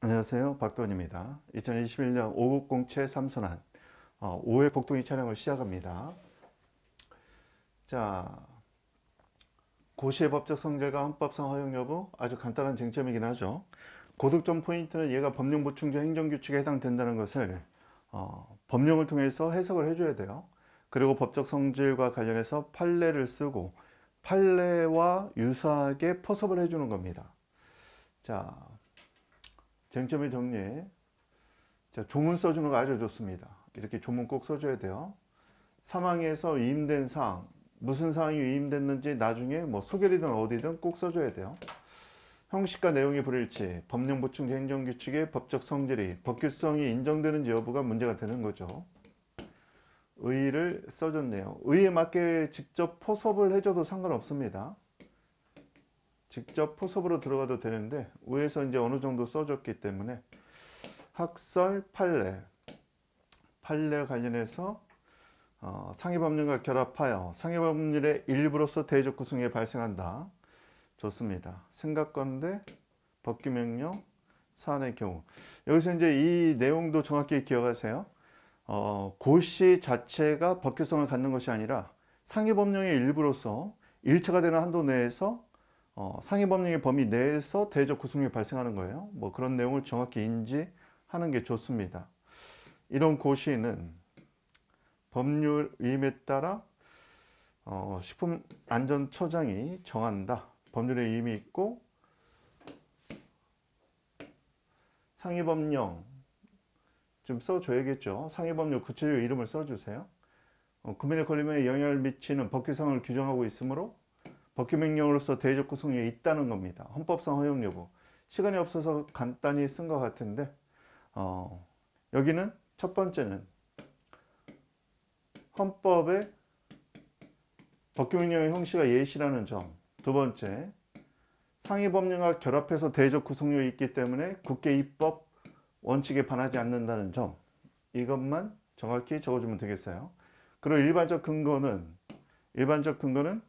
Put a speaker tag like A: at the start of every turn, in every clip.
A: 안녕하세요 박도원입니다 2021년 5급 공채 삼선한 5회 어, 복동이 촬영을 시작합니다 자 고시의 법적 성질과 헌법상 허용 여부 아주 간단한 쟁점이긴 하죠 고득점 포인트는 얘가 법령 보충제 행정규칙에 해당된다는 것을 어, 법령을 통해서 해석을 해줘야 돼요 그리고 법적 성질과 관련해서 판례를 쓰고 판례와 유사하게 포섭을 해주는 겁니다 자 쟁점의 정리 자, 조문 써주는 거 아주 좋습니다 이렇게 조문 꼭 써줘야 돼요 사망에서 위임된 사항 무슨 사항이 위임됐는지 나중에 뭐 소결이든 어디든 꼭 써줘야 돼요 형식과 내용의 불일치, 법령 보충 행정규칙의 법적 성질이 법규성이 인정되는지 여부가 문제가 되는 거죠. 의의를 써줬네요. 의에 맞게 직접 포섭을 해줘도 상관없습니다. 직접 포섭으로 들어가도 되는데 위에서 이제 어느 정도 써줬기 때문에 학설 판례 판례 관련해서 어, 상위법률과 결합하여 상위법률의 일부로서 대조구성이 발생한다. 좋습니다. 생각건데 법규명령 사안의 경우 여기서 이제 이 내용도 정확히 기억하세요. 어, 고시 자체가 법규성을 갖는 것이 아니라 상위법령의 일부로서 일체가 되는 한도 내에서 어, 상위법령의 범위 내에서 대적 구속력이 발생하는 거예요. 뭐 그런 내용을 정확히 인지하는 게 좋습니다. 이런 고시는 법률 위임에 따라 어, 식품안전처장이 정한다. 법률의 의미 있고 상위법령 좀 써줘야겠죠. 상위법령 구체적 이름을 써주세요. 어, 국민의 권리에 영향을 미치는 법규상을 규정하고 있으므로 법규명령으로서 대의적 구성에 있다는 겁니다. 헌법상 허용 여부. 시간이 없어서 간단히 쓴 것 같은데 어, 여기는 첫 번째는 헌법의 법규명령의 형식과 예시라는 점. 두 번째, 상위법령과 결합해서 대의구성력 있기 때문에 국회 입법 원칙에 반하지 않는다는 점. 이것만 정확히 적어주면 되겠어요. 그리고 일반적 근거는 일반적 근거는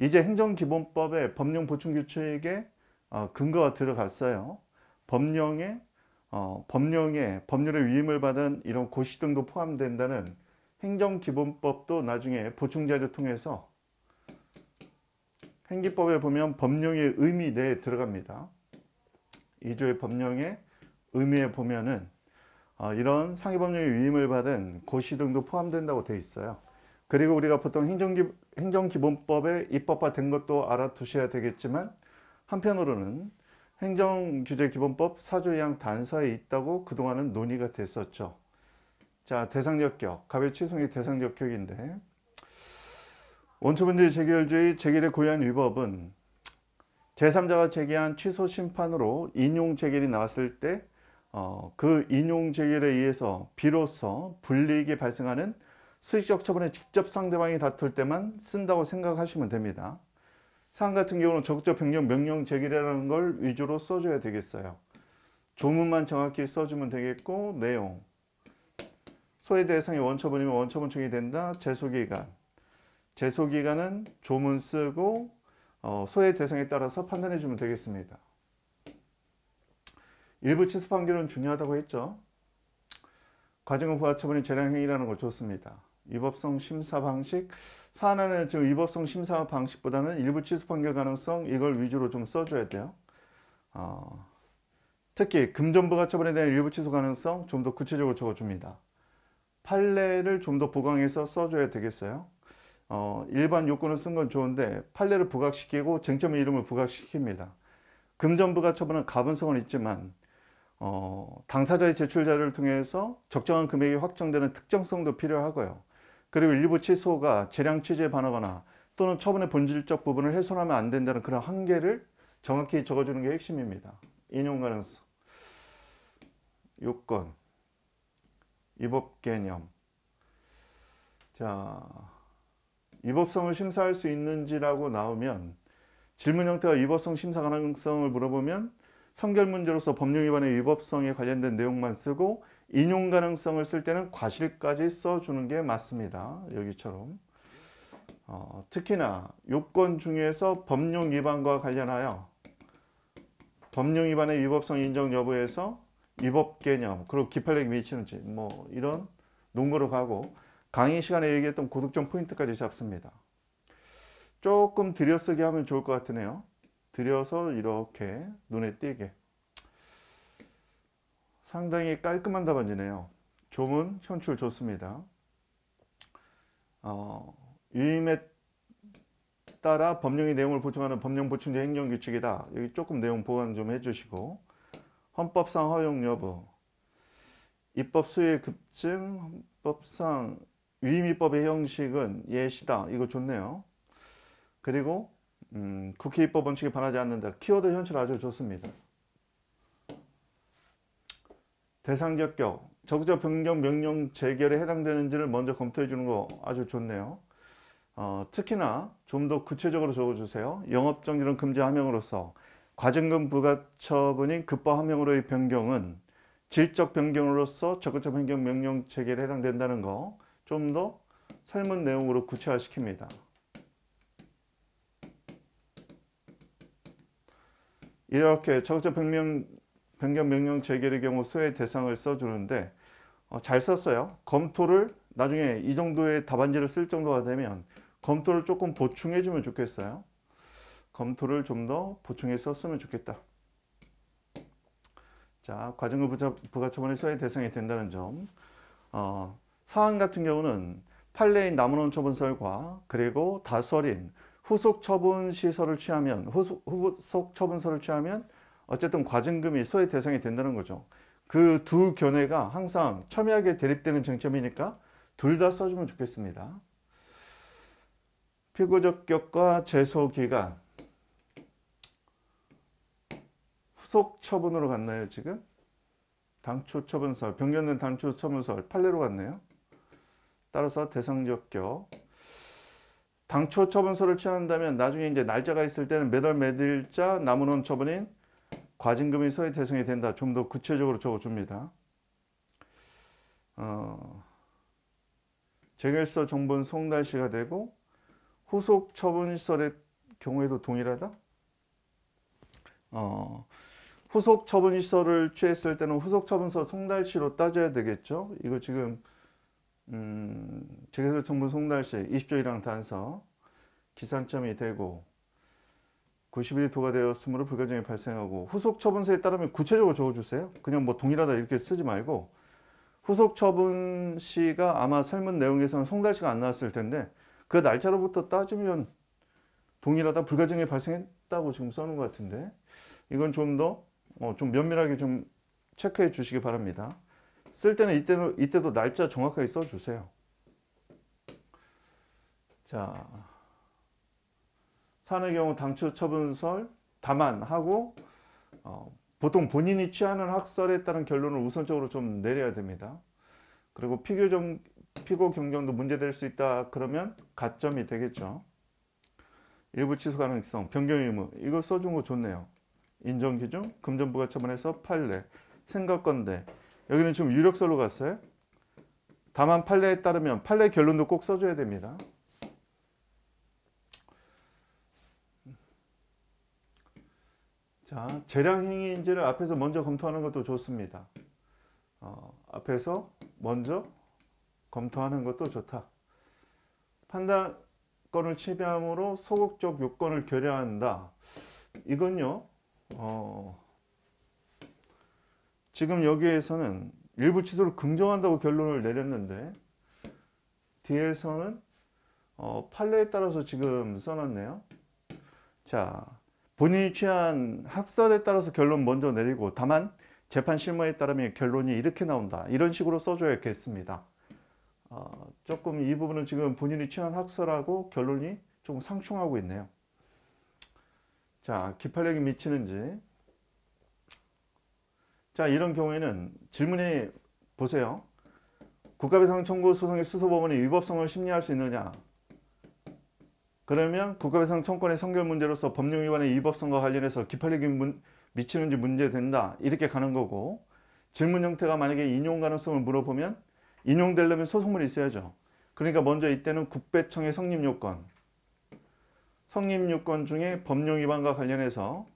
A: 이제 행정기본법의 법령 보충 규칙에 어, 근거가 들어갔어요. 법령에 어, 법령에 법률의 위임을 받은 이런 고시 등도 포함된다는 행정기본법도 나중에 보충자료 통해서 행기법에 보면 법령의 의미 내에 들어갑니다. 2조의 법령의 의미에 보면은 어, 이런 상해법령의 위임을 받은 고시 등도 포함된다고 되어 있어요. 그리고 우리가 보통 행정기 행정기본법에 입법화된 것도 알아두셔야 되겠지만 한편으로는 행정규제기본법 사조이항 단서에 있다고 그동안은 논의가 됐었죠. 자, 대상역격, 갑의 취성이 대상역격인데 원초분제 재결주의 재결의 고유한 위법은 제3자가 제기한 취소 심판으로 인용 재결이 나왔을 때그 어, 그 인용 재결에 의해서 비로소 불리익이 발생하는 수익적 처분에 직접 상대방이 다툴 때만 쓴다고 생각하시면 됩니다. 사 같은 경우는 적적 변경 명령 제기라는 걸 위주로 써줘야 되겠어요. 조문만 정확히 써주면 되겠고 내용 소외 대상이 원처분이면 원처분청이 된다. 제소기간 제소기간은 조문 쓰고 어, 소외 대상에 따라서 판단해 주면 되겠습니다. 일부 취소 판결은 중요하다고 했죠. 과징금 부과처분이 재량행위라는 걸 줬습니다. 위법성 심사 방식 사안을 지금 위법성 심사 방식보다는 일부 취소 판결 가능성 이걸 위주로 좀 써줘야 돼요. 어, 특히 금전부가 처분에 대한 일부 취소 가능성 좀 더 구체적으로 적어줍니다. 판례를 좀 더 보강해서 써줘야 되겠어요. 어, 일반 요건을 쓴 건 좋은데 판례를 부각시키고 쟁점의 이름을 부각시킵니다. 금전부가 처분한 가분성은 있지만 어, 당사자의 제출 자를 통해서 적정한 금액이 확정되는 특정성도 필요하고요. 그리고 일부 취소가 재량 취재 반하거나 또는 처분의 본질적 부분을 훼손하면 안 된다는 그런 한계를 정확히 적어주는 게 핵심입니다. 인용 가능성, 요건, 위법 개념. 자, 위법성을 심사할 수 있는지라고 나오면 질문 형태와 위법성 심사 가능성을 물어보면 성결 문제로서 법령 위반의 위법성에 관련된 내용만 쓰고 인용 가능성을 쓸 때는 과실까지 써주는 게 맞습니다. 여기처럼. 어, 특히나 요건 중에서 법령 위반과 관련하여 법령 위반의 위법성 인정 여부에서 위법 개념 그리고 기판력이 미치는지 뭐 이런 논거로 가고 강의 시간에 얘기했던 고득점 포인트까지 잡습니다. 조금 들여쓰기 하면 좋을 것 같으네요. 들여서 이렇게 눈에 띄게 상당히 깔끔한 답안지네요. 조문 현출 좋습니다. 어, 유임에 따라 법령의 내용을 보충하는 법령 보충제 행정규칙이다. 여기 조금 내용 보완 좀 해주시고 헌법상 허용 여부 입법 수의 급증 헌법상 위임입법의 형식은 예시다. 이거 좋네요. 그리고 음, 국회 입법 원칙에 반하지 않는다. 키워드 현출 아주 좋습니다. 대상격격, 적극적 변경 명령 재결에 해당되는지를 먼저 검토해 주는 거 아주 좋네요. 어, 특히나 좀 더 구체적으로 적어주세요. 영업정지는 금지 함명으로서 과징금 부가처분인 급바 함명으로의 변경은 질적 변경으로서 적자 변경 명령 체계에 해당된다는 거 좀 더 설문 내용으로 구체화시킵니다. 이렇게 적자 변명 변경 명령 재결의 경우 소의 대상을 써주는데 어, 잘 썼어요. 검토를 나중에 이 정도의 답안지를 쓸 정도가 되면 검토를 조금 보충해 주면 좋겠어요. 검토를 좀 더 보충해서 쓰면 좋겠다. 자, 과징금 부가처분의 소의 대상이 된다는 점. 어, 사안 같은 경우는 판례인 남원원 처분설과 그리고 다설인 후속 처분 시설을 취하면 후속, 후속 처분서를 취하면 어쨌든 과징금이 소의 대상이 된다는 거죠. 그 두 견해가 항상 첨예하게 대립되는 쟁점이니까 둘 다 써주면 좋겠습니다. 피고적격과 재소기간 후속 처분으로 갔나요 지금? 당초 처분서 변경된 당초 처분설 판례로 갔네요. 따라서 대상적격 당초 처분서를 취한다면 나중에 이제 날짜가 있을 때는 매달 매일자 남은 원 처분인 과징금이 소액 대상이 된다. 좀 더 구체적으로 적어줍니다. 어, 재결서 정본 송달시가 되고 후속 처분시설의 경우에도 동일하다? 어, 후속 처분시설을 취했을 때는 후속 처분서 송달시로 따져야 되겠죠? 이거 지금 음, 재계설 정부 송달시 20조 1항 단서 기산점이 되고 91도가 되었으므로 불가증이 발생하고 후속 처분서에 따르면 구체적으로 적어주세요. 그냥 뭐 동일하다 이렇게 쓰지 말고 후속 처분 시가 아마 설문 내용에서는 송달시가 안 나왔을 텐데 그 날짜로부터 따지면 동일하다 불가증이 발생했다고 지금 써놓은 것 같은데 이건 좀 더좀 어 면밀하게 좀 체크해 주시기 바랍니다. 쓸 때는 이때도, 이때도 날짜 정확하게 써주세요. 자. 사는 경우 당초 처분설 다만 하고 어, 보통 본인이 취하는 학설에 따른 결론을 우선적으로 좀 내려야 됩니다. 그리고 피교 정, 피고 경정도 문제될 수 있다 그러면 가점이 되겠죠. 일부 취소 가능성, 변경 의무 이거 써준 거 좋네요. 인정 기준, 금전부가 처분해서 판례, 생각건데 여기는 지금 유력설로 갔어요. 다만 판례에 따르면 판례 결론도 꼭 써줘야 됩니다. 자, 재량행위인지를 앞에서 먼저 검토하는 것도 좋습니다. 어, 앞에서 먼저 검토하는 것도 좋다. 판단권을 침해함으로 소극적 요건을 결여한다. 이건요, 어, 지금 여기에서는 일부 취소를 긍정한다고 결론을 내렸는데 뒤에서는 어, 판례에 따라서 지금 써놨네요. 자, 본인이 취한 학설에 따라서 결론 먼저 내리고 다만 재판 실무에 따르면 결론이 이렇게 나온다 이런 식으로 써줘야겠습니다 어, 조금 이 부분은 지금 본인이 취한 학설하고 결론이 조 상충하고 있네요 자 기판력이 미치는지 자 이런 경우에는 질문이 보세요 국가배상 청구 소송의 수소법원이 위법성을 심리할 수 있느냐 그러면 국가배상 청권의 구성결 문제로서 법령위반의 위법성과 관련해서 기팔리기 문, 미치는지 문제된다 이렇게 가는 거고 질문 형태가 만약에 인용 가능성을 물어보면 인용되려면 소송물이 있어야죠 그러니까 먼저 이때는 국배청의 성립요건 성립요건 중에 법령위반과 관련해서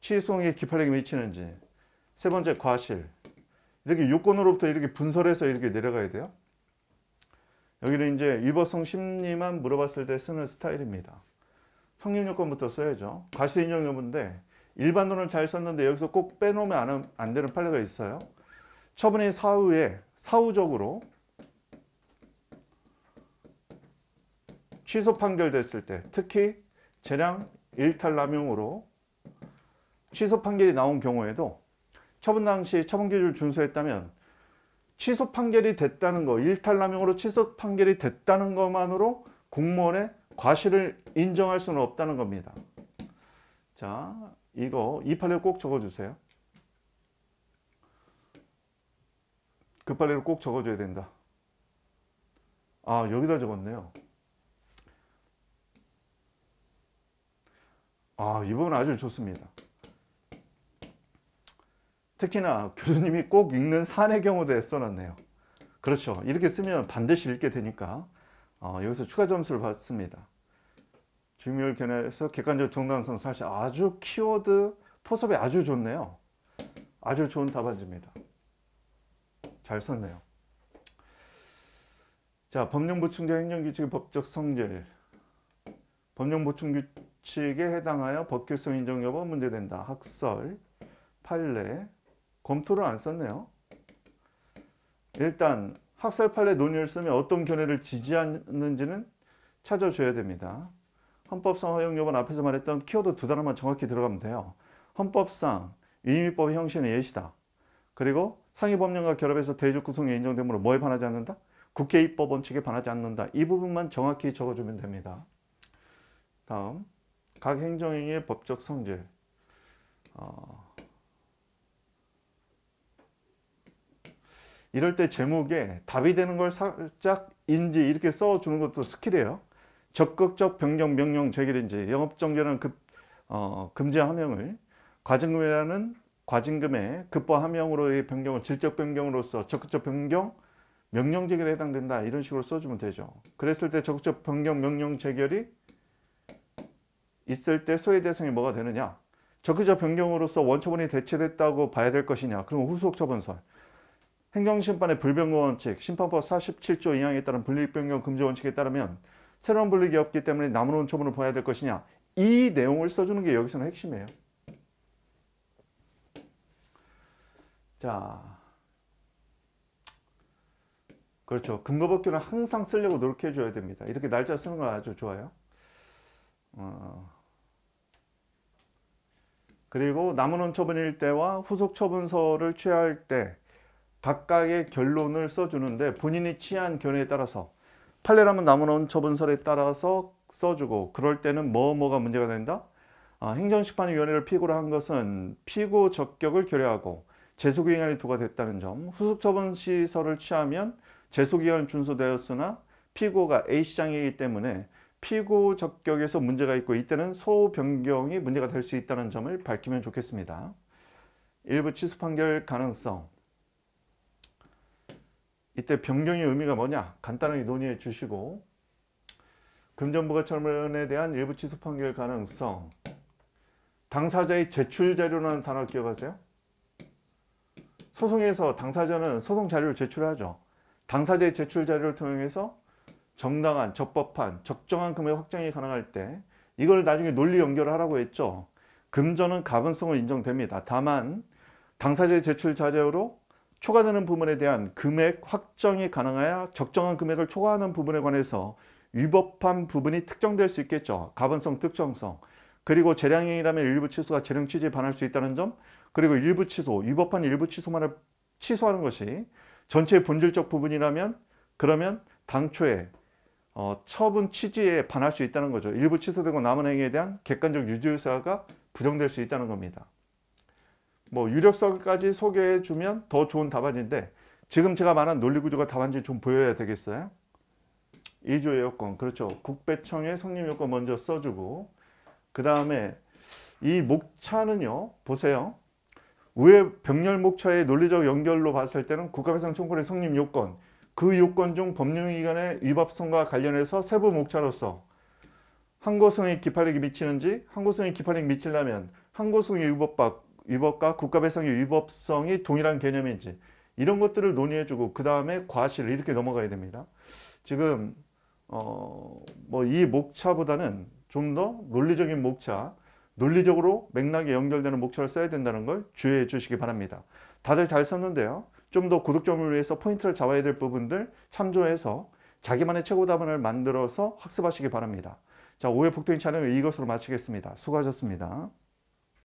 A: 취소에 기팔리기 미치는지 세 번째 과실 이렇게 요건으로부터 이렇게 분설해서 이렇게 내려가야 돼요 여기는 이제 유법성 심리만 물어봤을 때 쓰는 스타일입니다. 성립 요건부터 써야죠. 과실 인용 여부인데 일반론을 잘 썼는데 여기서 꼭 빼놓으면 안 되는 판례가 있어요. 처분의 사후에 사후적으로 취소 판결됐을 때 특히 재량 일탈남용으로 취소 판결이 나온 경우에도 처분 당시 처분 기준을 준수했다면 취소 판결이 됐다는 거 일탈남용으로 취소 판결이 됐다는 것만으로 공무원의 과실을 인정할 수는 없다는 겁니다. 자 이거 286꼭 적어주세요. 급발리로 그 꼭 적어줘야 된다. 아 여기다 적었네요. 아, 이부 아주 좋습니다. 특히나 교수님이 꼭 읽는 산의 경우도 써놨네요. 그렇죠. 이렇게 쓰면 반드시 읽게 되니까 어, 여기서 추가 점수를 받습니다. 중요율 견해에서 객관적 정당성 사실 아주 키워드 포섭이 아주 좋네요. 아주 좋은 답안지입니다. 잘 썼네요. 자, 법령보충제 행정규칙의 법적 성질 법령보충규칙에 해당하여 법규성 인정 여부 문제된다. 학설, 판례, 검토를 안 썼네요. 일단 학살 판례 논의를 쓰면 어떤 견해를 지지하는지는 찾아줘야 됩니다. 헌법상 허용 요건 앞에서 말했던 키워드 두 단어만 정확히 들어가면 돼요. 헌법상 이민법 형식의 예시다. 그리고 상위법령과 결합해서 대조 구성이 인정되므로 뭐에 반하지 않는다? 국회 입법 원칙에 반하지 않는다. 이 부분만 정확히 적어주면 됩니다. 다음, 각 행정행위의 법적 성질. 어... 이럴 때 제목에 답이 되는 걸 살짝 인지 이렇게 써주는 것도 스킬이에요. 적극적 변경 명령 제기인지 영업정지라는 급, 어, 금지 함명을 과징금이라는 과징금의 급부 함명으로의 변경을 질적 변경으로서 적극적 변경 명령 제결에 해당된다 이런 식으로 써주면 되죠 그랬을 때 적극적 변경 명령 제결이 있을 때 소외 대상이 뭐가 되느냐 적극적 변경으로서 원처분이 대체됐다고 봐야 될 것이냐 그럼 후속 처분설 행정심판의 불변공원칙, 심판법 47조 2항에 따른 불이변경 금지 원칙에 따르면 새로운 불이익이 없기 때문에 남은 처분을 봐야될 것이냐 이 내용을 써주는 게 여기서는 핵심이에요. 자, 그렇죠. 근거법규는 항상 쓰려고 노력해줘야 됩니다. 이렇게 날짜 쓰는 건 아주 좋아요. 어. 그리고 남은 원처분일 때와 후속 처분서를 취할 때 각각의 결론을 써주는데 본인이 취한 견해에 따라서 판례라면 남은 처분설에 따라서 써주고 그럴 때는 뭐 뭐가 문제가 된다? 아, 행정심판위원회를 피고로 한 것은 피고 적격을 결여하고 재소기한이 부과됐다는 점, 후속 처분 시설을 취하면 재소기한 준수되었으나 피고가 A시장이기 때문에 피고 적격에서 문제가 있고 이때는 소 변경이 문제가 될 수 있다는 점을 밝히면 좋겠습니다. 일부 취소 판결 가능성 이때 변경의 의미가 뭐냐 간단하게 논의해 주시고 금전부가 처면에 대한 일부 취소 판결 가능성 당사자의 제출 자료라는 단어 기억하세요? 소송에서 당사자는 소송 자료를 제출하죠. 당사자의 제출 자료를 통해서 정당한, 적법한, 적정한 금액 확정이 가능할 때 이걸 나중에 논리 연결하라고 했죠. 금전은 가분성을 인정됩니다. 다만 당사자의 제출 자료로 초과되는 부분에 대한 금액 확정이 가능하여 적정한 금액을 초과하는 부분에 관해서 위법한 부분이 특정될 수 있겠죠. 가변성, 특정성. 그리고 재량행위라면 일부 취소가 재량 취지에 반할 수 있다는 점, 그리고 일부 취소, 위법한 일부 취소만을 취소하는 것이 전체의 본질적 부분이라면 그러면 당초에 어, 처분 취지에 반할 수 있다는 거죠. 일부 취소되고 남은 행위에 대한 객관적 유지 의사가 부정될 수 있다는 겁니다. 뭐 유력성까지 소개해 주면 더 좋은 답안인데 지금 제가 말한 논리구조가 답안지 좀 보여야 되겠어요? 2조의 요건 그렇죠 국배청의 성립 요건 먼저 써주고 그 다음에 이 목차는요 보세요 위에 병렬 목차의 논리적 연결로 봤을 때는 국가배상청구의 성립 요건 그 요건 중 법률기관의 위법성과 관련해서 세부 목차로서 항고성이 기판력이 미치는지 항고성이 기판력이 미치려면 항고성의 위법과 위법과 국가배상의 위법성이 동일한 개념인지 이런 것들을 논의해주고 그 다음에 과실 이렇게 넘어가야 됩니다. 지금 어, 뭐이 목차보다는 좀 더 논리적인 목차, 논리적으로 맥락에 연결되는 목차를 써야 된다는 걸 주의해 주시기 바랍니다. 다들 잘 썼는데요. 좀 더 고득점을 위해서 포인트를 잡아야 될 부분들 참조해서 자기만의 최고 답안을 만들어서 학습하시기 바랍니다. 자, 오해 폭등 촬영을 이것으로 마치겠습니다. 수고하셨습니다.